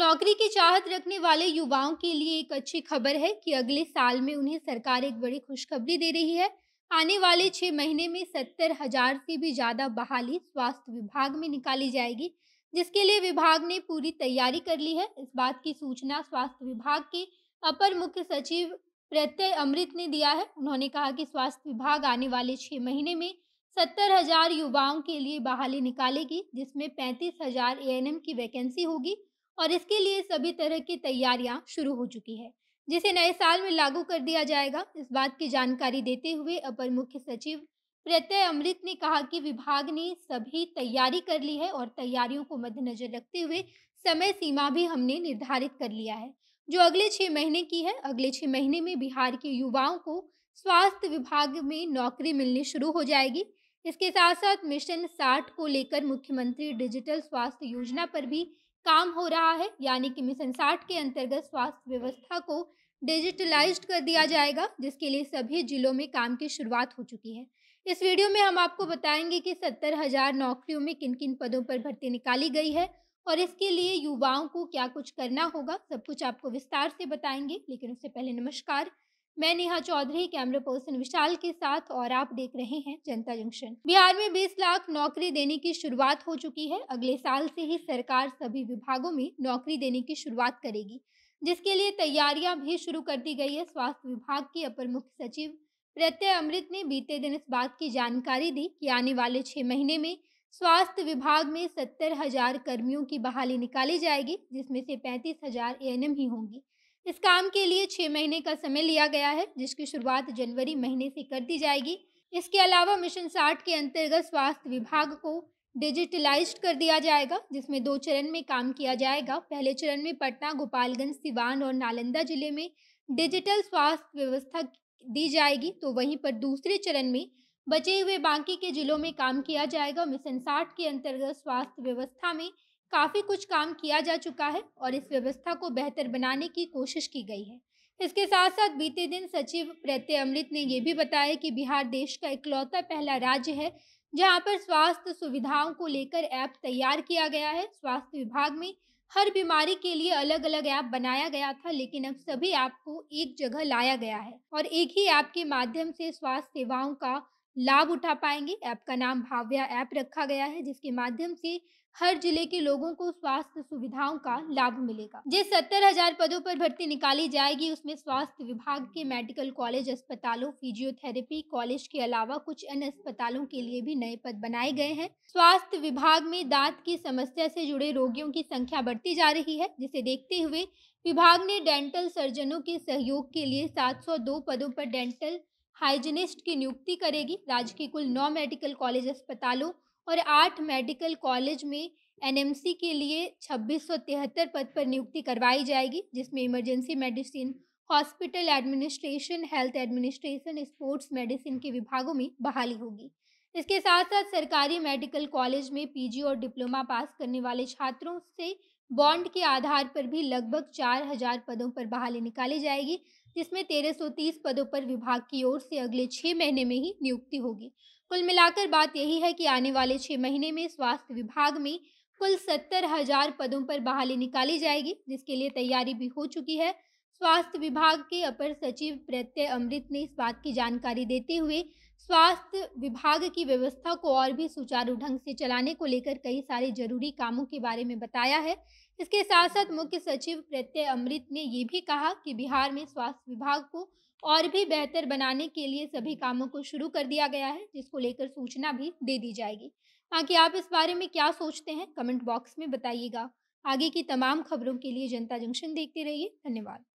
नौकरी की चाहत रखने वाले युवाओं के लिए एक अच्छी खबर है कि अगले साल में उन्हें सरकार एक बड़ी खुशखबरी दे रही है आने वाले छः महीने में सत्तर हजार से भी ज़्यादा बहाली स्वास्थ्य विभाग में निकाली जाएगी जिसके लिए विभाग ने पूरी तैयारी कर ली है इस बात की सूचना स्वास्थ्य विभाग के अपर मुख्य सचिव प्रत्यय अमृत ने दिया है उन्होंने कहा कि स्वास्थ्य विभाग आने वाले छः महीने में सत्तर हजार युवाओं के लिए बहाली निकालेगी जिसमें पैंतीस हजार ए की वैकेंसी होगी और इसके लिए सभी तरह की तैयारियां शुरू हो चुकी है जिसे नए साल में लागू कर दिया जाएगा इस बात की जानकारी देते हुए अपर मुख्य सचिव प्रत्यय अमृत ने कहा कि विभाग ने सभी तैयारी कर ली है और तैयारियों को मद्देनजर रखते हुए समय सीमा भी हमने निर्धारित कर लिया है जो अगले छह महीने की है अगले छह महीने में बिहार के युवाओं को स्वास्थ्य विभाग में नौकरी मिलनी शुरू हो जाएगी इसके साथ साथ मिशन साठ को लेकर मुख्यमंत्री डिजिटल स्वास्थ्य योजना पर भी काम हो रहा है यानी कि मिशन साठ के अंतर्गत स्वास्थ्य व्यवस्था को डिजिटलाइज कर दिया जाएगा जिसके लिए सभी जिलों में काम की शुरुआत हो चुकी है इस वीडियो में हम आपको बताएंगे कि सत्तर हजार नौकरियों में किन किन पदों पर भर्ती निकाली गई है और इसके लिए युवाओं को क्या कुछ करना होगा सब कुछ आपको विस्तार से बताएंगे लेकिन उससे पहले नमस्कार मैं नेहा चौधरी कैमरा पर्सन विशाल के साथ और आप देख रहे हैं जनता जंक्शन बिहार में 20 लाख नौकरी देने की शुरुआत हो चुकी है अगले साल से ही सरकार सभी विभागों में नौकरी देने की शुरुआत करेगी जिसके लिए तैयारियां भी शुरू कर दी गई है स्वास्थ्य विभाग के अपर मुख्य सचिव प्रत्यय अमृत ने बीते दिन इस बात की जानकारी दी कि आने वाले छह महीने में स्वास्थ्य विभाग में सत्तर हजार कर्मियों की बहाली निकाली जाएगी जिसमें से पैंतीस हजार ए ही होंगी इस काम के लिए छः महीने का समय लिया गया है जिसकी शुरुआत जनवरी महीने से कर दी जाएगी इसके अलावा मिशन साठ के अंतर्गत स्वास्थ्य विभाग को डिजिटलाइज्ड कर दिया जाएगा जिसमें दो चरण में काम किया जाएगा पहले चरण में पटना गोपालगंज सिवान और नालंदा जिले में डिजिटल स्वास्थ्य व्यवस्था दी जाएगी तो वहीं पर दूसरे चरण में बचे हुए बाकी के जिलों में काम किया जाएगा मिशन साठ के अंतर्गत स्वास्थ्य व्यवस्था में काफ़ी कुछ काम किया जा चुका है और इस व्यवस्था को बेहतर बनाने की कोशिश की गई है इसके साथ साथ बीते दिन सचिव प्रत्यय अमृत ने यह भी बताया कि बिहार देश का इकलौता पहला राज्य है जहां पर स्वास्थ्य सुविधाओं को लेकर ऐप तैयार किया गया है स्वास्थ्य विभाग में हर बीमारी के लिए अलग अलग ऐप बनाया गया था लेकिन अब सभी ऐप को एक जगह लाया गया है और एक ही ऐप के माध्यम से स्वास्थ्य सेवाओं का लाभ उठा पाएंगे ऐप का नाम भाव्या ऐप रखा गया है जिसके माध्यम से हर जिले के लोगों को स्वास्थ्य सुविधाओं का लाभ मिलेगा जिस सत्तर हजार पदों पर भर्ती निकाली जाएगी उसमें स्वास्थ्य विभाग के मेडिकल कॉलेज अस्पतालों फिजियोथेरेपी कॉलेज के अलावा कुछ अन्य अस्पतालों के लिए भी नए पद बनाए गए हैं स्वास्थ्य विभाग में दांत की समस्या से जुड़े रोगियों की संख्या बढ़ती जा रही है जिसे देखते हुए विभाग ने डेंटल सर्जनों के सहयोग के लिए सात पदों पर डेंटल हाइजीनिस्ट की नियुक्ति करेगी राज्य के कुल नौ मेडिकल कॉलेज अस्पतालों और आठ मेडिकल कॉलेज में एनएमसी के लिए तिहत्तर पद पर नियुक्ति करवाई जाएगी जिसमें emergency medicine hospital administration health administration sports medicine के विभागों में बहाली होगी इसके साथ साथ सरकारी मेडिकल कॉलेज में पीजी और डिप्लोमा पास करने वाले छात्रों से बॉन्ड के आधार पर भी लगभग चार हजार पदों पर बहाली निकाली जाएगी जिसमें 1330 पदों पर विभाग की ओर से अगले छः महीने में ही नियुक्ति होगी कुल मिलाकर बात यही है कि आने वाले छः महीने में स्वास्थ्य विभाग में कुल सत्तर हजार पदों पर बहाली निकाली जाएगी जिसके लिए तैयारी भी हो चुकी है स्वास्थ्य विभाग के अपर सचिव प्रत्यय अमृत ने इस बात की जानकारी देते हुए स्वास्थ्य विभाग की व्यवस्था को और भी सुचारू ढंग से चलाने को लेकर कई सारे जरूरी कामों के बारे में बताया है इसके साथ साथ मुख्य सचिव प्रत्यय अमृत ने ये भी कहा कि बिहार में स्वास्थ्य विभाग को और भी बेहतर बनाने के लिए सभी कामों को शुरू कर दिया गया है जिसको लेकर सूचना भी दे दी जाएगी बाकी आप इस बारे में क्या सोचते हैं कमेंट बॉक्स में बताइएगा आगे की तमाम खबरों के लिए जनता जंक्शन देखते रहिए धन्यवाद